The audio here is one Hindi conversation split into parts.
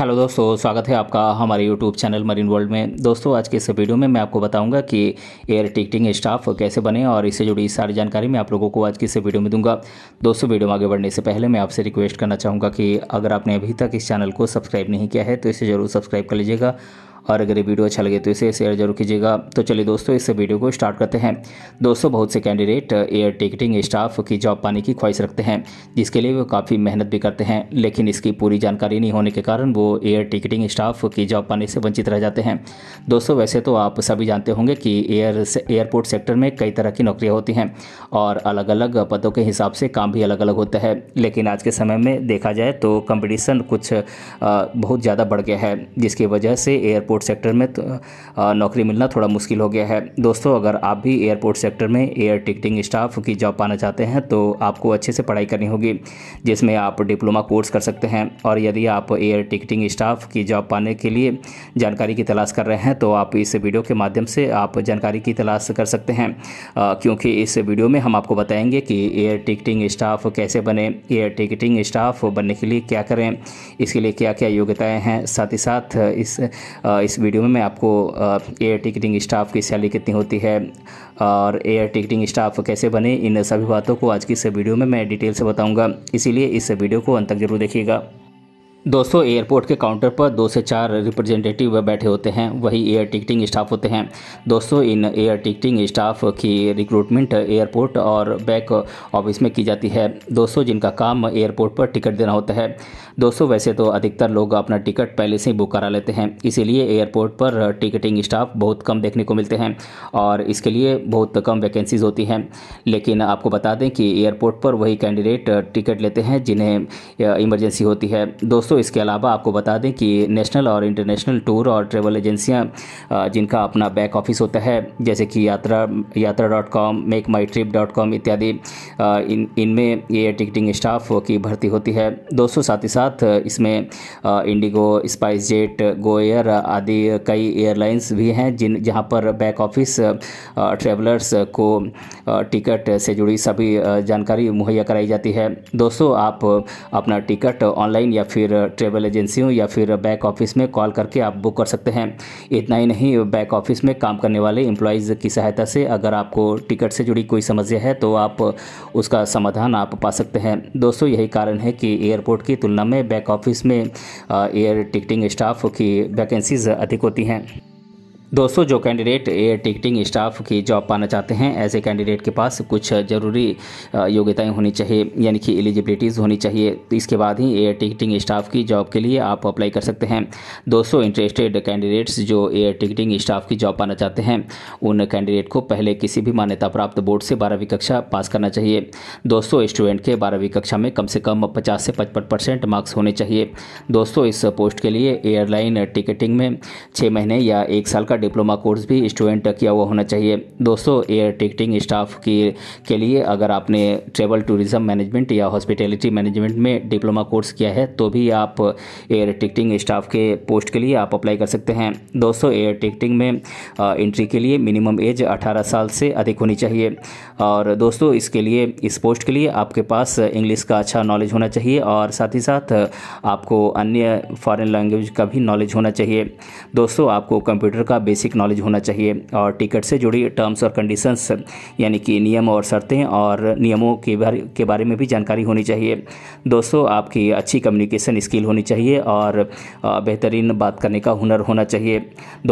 हेलो दोस्तों स्वागत है आपका हमारे यूट्यूब चैनल मरीन वर्ल्ड में दोस्तों आज के इस वीडियो में मैं आपको बताऊंगा कि एयर टिकटिंग स्टाफ कैसे बने और इससे जुड़ी सारी जानकारी मैं आप लोगों को आज की इस वीडियो में दूंगा दोस्तों वीडियो में आगे बढ़ने से पहले मैं आपसे रिक्वेस्ट करना चाहूँगा कि अगर आपने अभी तक इस चैनल को सब्सक्राइब नहीं किया है तो इसे ज़रूर सब्सक्राइब कर लीजिएगा और अगर ये वीडियो अच्छा लगे तो इसे शेयर जरूर कीजिएगा तो चलिए दोस्तों इस वीडियो को स्टार्ट करते हैं दोस्तों बहुत से कैंडिडेट एयर टिकटिंग स्टाफ की जॉब पाने की ख्वाहिश रखते हैं जिसके लिए वो काफ़ी मेहनत भी करते हैं लेकिन इसकी पूरी जानकारी नहीं होने के कारण वो एयर टिकटिंग स्टाफ की जॉब पाने से वंचित रह जाते हैं दोस्तों वैसे तो आप सभी जानते होंगे कि एयर एयरपोर्ट सेक्टर में कई तरह की नौकरियाँ होती हैं और अलग अलग पदों के हिसाब से काम भी अलग अलग होता है लेकिन आज के समय में देखा जाए तो कंपटीशन कुछ बहुत ज़्यादा बढ़ गया है जिसकी वजह से एयरपोर्ट एयरपोर्ट सेक्टर में तो, नौकरी मिलना थोड़ा मुश्किल हो गया है दोस्तों अगर आप भी एयरपोर्ट सेक्टर में एयर टिकटिंग स्टाफ की जॉब पाना चाहते हैं तो आपको अच्छे से पढ़ाई करनी होगी जिसमें आप डिप्लोमा कोर्स कर सकते हैं और यदि आप एयर टिकटिंग स्टाफ की जॉब पाने के लिए जानकारी की तलाश कर रहे हैं तो आप इस वीडियो के माध्यम से आप जानकारी की तलाश कर सकते हैं क्योंकि इस वीडियो में हम आपको बताएंगे कि एयर टिकटिंग स्टाफ कैसे बने एयर टिकटिंग स्टाफ बनने के लिए क्या करें इसके लिए क्या क्या योग्यताएं हैं साथ ही साथ इस इस वीडियो में मैं आपको एयर टिकटिंग स्टाफ की सैलरी कितनी होती है और एयर टिकटिंग स्टाफ कैसे बने इन सभी बातों को आज की इस वीडियो में मैं डिटेल से बताऊँगा इसीलिए इस वीडियो को अंत तक जरूर देखिएगा दोस्तों एयरपोर्ट के काउंटर पर दो से चार रिप्रेजेंटेटिव बैठे होते हैं वही एयर टिकटिंग स्टाफ होते हैं दोस्तों इन एयर टिकटिंग स्टाफ की रिक्रूटमेंट एयरपोर्ट और बैक ऑफिस में की जाती है दोस्तों जिनका काम एयरपोर्ट पर टिकट देना होता है दोस्तों वैसे तो अधिकतर लोग अपना टिकट पहले से ही बुक करा लेते हैं इसीलिए एयरपोर्ट पर टिकटिंग स्टाफ बहुत कम देखने को मिलते हैं और इसके लिए बहुत कम वैकेंसीज़ होती हैं लेकिन आपको बता दें कि एयरपोर्ट पर वही कैंडिडेट टिकट लेते हैं जिन्हें इमरजेंसी होती है दोस्तों दोस्तों इसके अलावा आपको बता दें कि नेशनल और इंटरनेशनल टूर और ट्रेवल एजेंसियाँ जिनका अपना बैक ऑफिस होता है जैसे कि Yatra Yatra dot com make my trip dot com इत्यादि इन इनमें ये टिकटिंग स्टाफ की भर्ती होती है दोस्तों साथ ही साथ इसमें इंडिगो स्पाइस जेट गो एयर आदि कई एयरलाइंस भी हैं जिन जहाँ पर बैक ऑफिस ट्रेवलर्स को टिकट से जुड़ी सभी जानकारी मुहैया कराई जाती है दोस्तों आप अपना टिकट ऑनलाइन या फिर ट्रेवल एजेंसियों या फिर बैक ऑफिस में कॉल करके आप बुक कर सकते हैं इतना ही नहीं बैक ऑफिस में काम करने वाले एम्प्लॉयज़ की सहायता से अगर आपको टिकट से जुड़ी कोई समस्या है तो आप उसका समाधान आप पा सकते हैं दोस्तों यही कारण है कि एयरपोर्ट की तुलना में बैक ऑफिस में एयर टिकटिंग स्टाफ की वैकेंसीज़ अधिक होती हैं दोस्तों जो कैंडिडेट एयर टिकटिंग स्टाफ की जॉब पाना चाहते हैं ऐसे कैंडिडेट के पास कुछ ज़रूरी योग्यताएं होनी चाहिए यानी कि एलिजिबिलिटीज़ होनी चाहिए तो इसके बाद ही एयर टिकटिंग स्टाफ की जॉब के लिए आप अप्लाई कर सकते हैं दोस्तों इंटरेस्टेड कैंडिडेट्स जो एयर टिकटिंग स्टाफ की जॉब पाना चाहते हैं उन कैंडिडेट को पहले किसी भी मान्यता प्राप्त बोर्ड से बारहवीं कक्षा पास करना चाहिए दोस्तों स्टूडेंट के बारहवीं कक्षा में कम से कम पचास से पचपन परसेंट मार्क्स होने चाहिए दोस्तों इस पोस्ट के लिए एयरलाइन टिकटिंग में छः महीने या एक साल का डिप्लोमा कोर्स भी स्टूडेंट किया हुआ होना चाहिए दोस्तों एयर टिकटिंग स्टाफ की के लिए अगर आपने ट्रेवल टूरिज़म मैनेजमेंट या हॉस्पिटैलिटी मैनेजमेंट में डिप्लोमा कोर्स किया है तो भी आप एयर टिकटिंग स्टाफ के पोस्ट के लिए आप अप्लाई कर सकते हैं दोस्तों एयर टिकटिंग में एंट्री के लिए मिनिमम एज अठारह साल से अधिक होनी चाहिए और दोस्तों इसके लिए इस पोस्ट के लिए आपके पास इंग्लिश का अच्छा नॉलेज होना चाहिए और साथ ही साथ आपको अन्य फॉरेन लैंग्वेज का भी नॉलेज होना चाहिए दोस्तों आपको कंप्यूटर का बेसिक नॉलेज होना चाहिए और टिकट से जुड़ी टर्म्स और कंडीशंस यानी कि नियम और शर्तें और नियमों के बारे के बारे में भी जानकारी होनी चाहिए दोस्तों आपकी अच्छी कम्युनिकेशन स्किल होनी चाहिए और बेहतरीन बात करने का हुनर होना चाहिए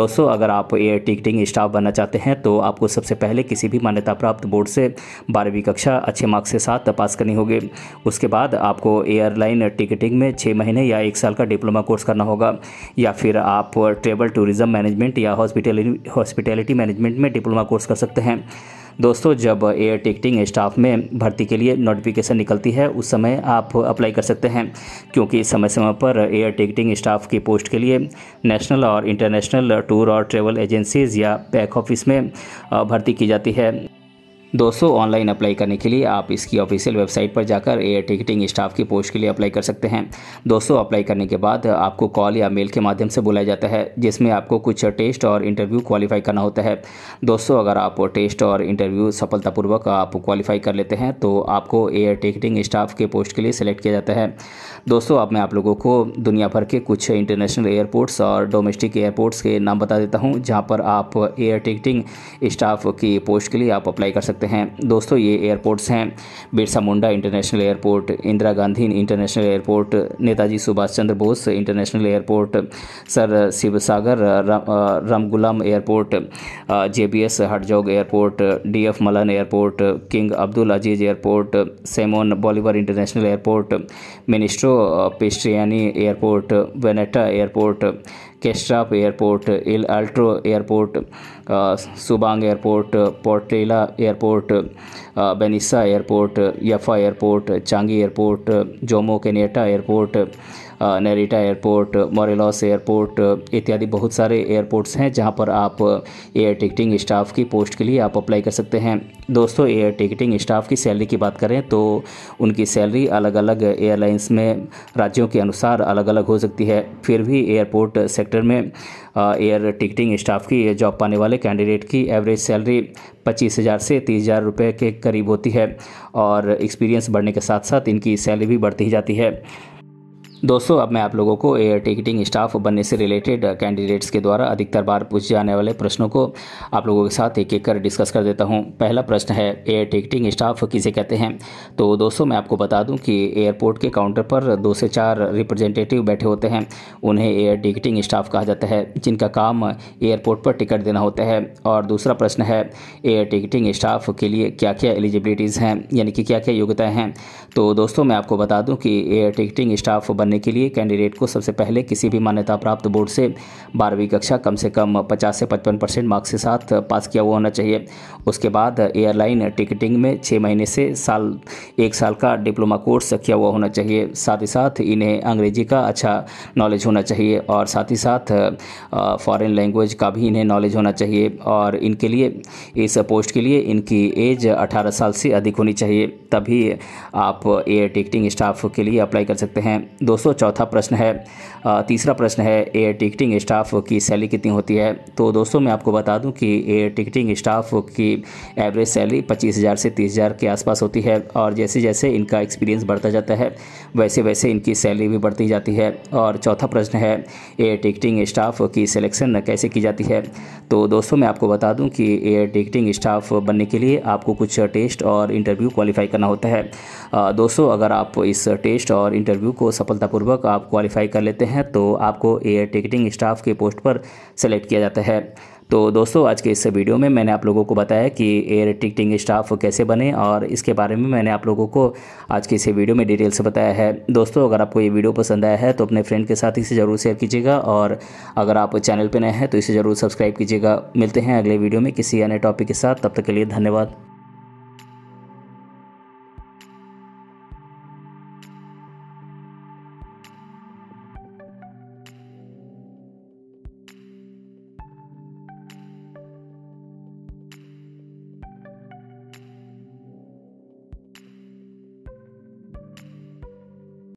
दोस्तों अगर आप एयर टिकटिंग स्टाफ बनना चाहते हैं तो आपको सबसे पहले किसी भी मान्यता प्राप्त बोर्ड से बारहवीं कक्षा अच्छे मार्क्स के साथ पास करनी होगी उसके बाद आपको एयरलाइन टिकटिंग में छः महीने या एक साल का डिप्लोमा कोर्स करना होगा या फिर आप ट्रेवल टूरिज़्म मैनेजमेंट या हॉस्पिटलिटी हॉस्पिटैलिटी मैनेजमेंट में डिप्लोमा कोर्स कर सकते हैं दोस्तों जब एयर टिकटिंग स्टाफ में भर्ती के लिए नोटिफिकेशन निकलती है उस समय आप अप्लाई कर सकते हैं क्योंकि समय समय पर एयर टिकटिंग स्टाफ की पोस्ट के लिए नेशनल और इंटरनेशनल टूर और ट्रेवल एजेंसीज़ या बैक ऑफिस में भर्ती की जाती है दोस्तों ऑनलाइन अप्लाई करने के लिए आप इसकी ऑफिशियल वेबसाइट पर जाकर एयर टिकटिंग स्टाफ की पोस्ट के लिए अप्लाई कर सकते हैं दोस्तों अप्लाई करने के बाद आपको कॉल या मेल के माध्यम से बुलाया जाता है जिसमें आपको कुछ टेस्ट और इंटरव्यू क्वालिफाई करना होता है दोस्तों अगर आप टेस्ट और इंटरव्यू सफलतापूर्वक आप क्वालिफाई कर लेते हैं तो आपको एयर टिकटिंग स्टाफ के पोस्ट के लिए सेलेक्ट किया जाता है दोस्तों अब मैं आप लोगों को दुनिया भर के कुछ इंटरनेशनल एयरपोर्ट्स और डोमेस्टिक एयरपोर्ट्स के नाम बता देता हूँ जहाँ पर आप एयर टिकटिंग स्टाफ की पोस्ट के लिए आप अप्लाई कर सकते सकते हैं दोस्तों ये एयरपोर्ट्स हैं Birsa Munda international airport Indira Gandhi international airport Netaji Subhas Chandra Bose international airport sir Shiv Sagar Ramgoolam airport J B S Hertzog airport D F Malan airport King Abdul Aziz airport Simon Bolivar international airport Ministro Pistarini airport वेनेटा एयरपोर्ट केश्राप airport El Alto airport Subang airport Portela airport Benina airport यफा airport Changi airport Jomo Kenyatta airport Narita airport Morelos airport इत्यादि बहुत सारे एयरपोर्ट्स हैं जहाँ पर आप एयर टिकटिंग स्टाफ की पोस्ट के लिए आप अप्लाई कर सकते हैं दोस्तों एयर टिकटिंग स्टाफ की सैलरी की बात करें तो उनकी सैलरी अलग अलग एयरलाइंस में राज्यों के अनुसार अलग अलग हो सकती है फिर भी एयरपोर्ट सेक्टर में एयर टिकटिंग स्टाफ की जॉब पाने वाले कैंडिडेट की एवरेज सैलरी पच्चीस हज़ार से तीस हज़ार रुपये के करीब होती है और एक्सपीरियंस बढ़ने के साथ साथ इनकी सैलरी भी बढ़ती ही जाती है दोस्तों अब मैं आप लोगों को एयर टिकटिंग स्टाफ बनने से रिलेटेड कैंडिडेट्स के द्वारा अधिकतर बार पूछे जाने वाले प्रश्नों को आप लोगों के साथ एक एक कर डिस्कस कर देता हूं पहला प्रश्न है एयर टिकटिंग स्टाफ किसे कहते हैं तो दोस्तों मैं आपको बता दूं कि एयरपोर्ट के काउंटर पर दो से चार रिप्रेजेंटेटिव बैठे होते हैं उन्हें एयर टिकटिंग स्टाफ कहा जाता है जिनका काम एयरपोर्ट पर टिकट देना होता है और दूसरा प्रश्न है एयर टिकटिंग स्टाफ के लिए क्या क्या एलिजिबिलिटीज़ हैं यानी कि क्या क्या योग्यताएँ हैं तो दोस्तों मैं आपको बता दूँ कि एयर टिकटिंग स्टाफ बनने के लिए कैंडिडेट को सबसे पहले किसी भी मान्यता प्राप्त बोर्ड से बारहवीं कक्षा कम से कम पचास से पचपन परसेंट मार्क्स के साथ पास किया हुआ होना चाहिए उसके बाद एयरलाइन टिकटिंग में छः महीने से साल एक साल का डिप्लोमा कोर्स किया हुआ होना चाहिए साथ ही साथ इन्हें अंग्रेजी का अच्छा नॉलेज होना चाहिए और साथ ही साथ फॉरेन लैंग्वेज का भी इन्हें नॉलेज होना चाहिए और इनके लिए इस पोस्ट के लिए इनकी एज 18 साल से अधिक होनी चाहिए तभी आप एयर टिकटिंग स्टाफ के लिए अप्लाई कर सकते हैं दोस्तों दोस्तों चौथा प्रश्न है तीसरा प्रश्न है एयर टिकटिंग स्टाफ की सैलरी कितनी होती है तो दोस्तों मैं आपको बता दूं कि एयर टिकटिंग स्टाफ की एवरेज सैलरी पच्चीस हज़ार से तीस हज़ार के आसपास होती है और जैसे जैसे इनका एक्सपीरियंस बढ़ता जाता है वैसे वैसे इनकी सैलरी भी बढ़ती जाती है और चौथा प्रश्न है एयर टिकटिंग स्टाफ की सिलेक्शन कैसे की जाती है तो दोस्तों मैं आपको बता दूं कि एयर टिकटिंग स्टाफ बनने के लिए आपको कुछ टेस्ट और इंटरव्यू क्वालिफाई करना होता है दोस्तों अगर आप इस टेस्ट और इंटरव्यू को सफलता सफलतापूर्वक आप क्वालिफाई कर लेते हैं तो आपको एयर टिकटिंग स्टाफ के पोस्ट पर सेलेक्ट किया जाता है तो दोस्तों आज के इस वीडियो में मैंने आप लोगों को बताया कि एयर टिकटिंग स्टाफ कैसे बने और इसके बारे में मैंने आप लोगों को आज के इस वीडियो में डिटेल से बताया है दोस्तों अगर आपको ये वीडियो पसंद आया है तो अपने फ्रेंड के साथ इसे ज़रूर शेयर कीजिएगा और अगर आप चैनल पर नए हैं तो इसे ज़रूर सब्सक्राइब कीजिएगा मिलते हैं अगले वीडियो में किसी अन्य टॉपिक के साथ तब तक के लिए धन्यवाद